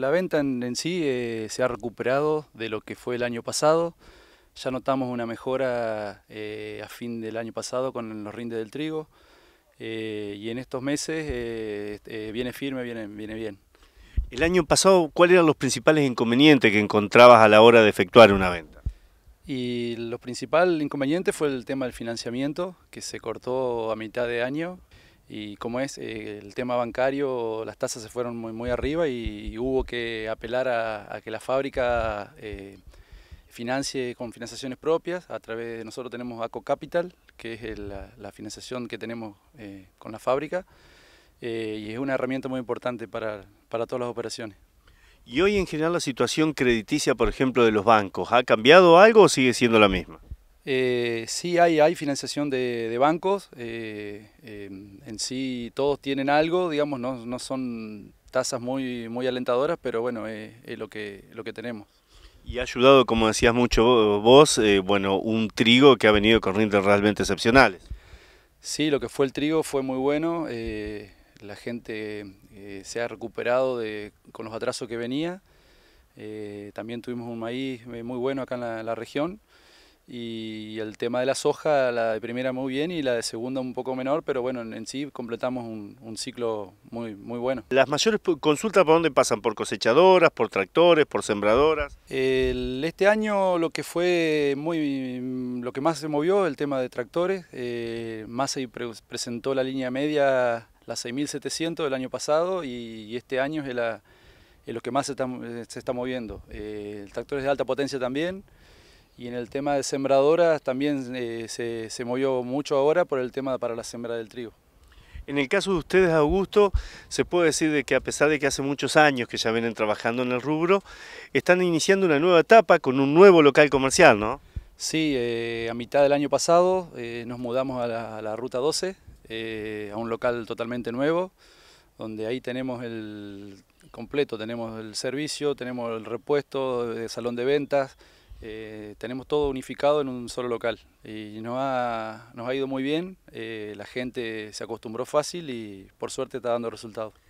la venta en, sí eh, se ha recuperado de lo que fue el año pasado. Ya notamos una mejora eh, a fin del año pasado con los rindes del trigo. Eh, y en estos meses este, viene firme, viene, viene bien. El año pasado, ¿cuáles eran los principales inconvenientes que encontrabas a la hora de efectuar una venta? Y lo principal inconveniente fue el tema del financiamiento, que se cortó a mitad de año y como es eh, el tema bancario, las tasas se fueron muy, muy arriba y, hubo que apelar a, que la fábrica eh, financie con financiaciones propias. A través de nosotros tenemos ACO Capital, que es la, financiación que tenemos eh, con la fábrica y es una herramienta muy importante para, para todas las operaciones. ¿Y hoy en general la situación crediticia, por ejemplo, de los bancos, ha cambiado algo o sigue siendo la misma? Eh, sí hay, hay financiación de, bancos, eh, em, en sí todos tienen algo, digamos, no, son tasas muy, muy alentadoras, pero bueno, es lo, que, lo que tenemos. Y ha ayudado, como decías mucho vos, eh, bueno, un trigo que ha venido corrientes realmente excepcionales. Sí, lo que fue el trigo fue muy bueno, la gente se ha recuperado de, con los atrasos que venía, también tuvimos un maíz muy bueno acá en la región y el tema de la soja, la de primera muy bien y la de segunda un poco menor, pero bueno, en, sí completamos un, ciclo muy, muy bueno. ¿Las mayores consultas por dónde pasan? ¿Por cosechadoras, por tractores, por sembradoras? este año lo que fue muy, mm, lo que más se movió el tema de tractores, eh, más se presentó la línea media, la 6700 del año pasado y, este año es, lo que más se está, eh, se está moviendo. Eh, tractores de alta potencia también. Y en el tema de sembradoras también eh, se, se, movió mucho ahora por el tema para la sembra del trigo. En el caso de ustedes, Augusto, se puede decir de que a pesar de que hace muchos años que ya vienen trabajando en el rubro, están iniciando una nueva etapa con un nuevo local comercial, ¿no? Sí, eh, a mitad del año pasado eh, nos mudamos a la, Ruta 12, a un local totalmente nuevo, donde ahí tenemos el completo, tenemos el servicio, tenemos el repuesto, el salón de ventas, eh, tenemos todo unificado en un solo local y nos ha, nos ha ido muy bien, eh, la gente se acostumbró fácil y por suerte está dando resultados.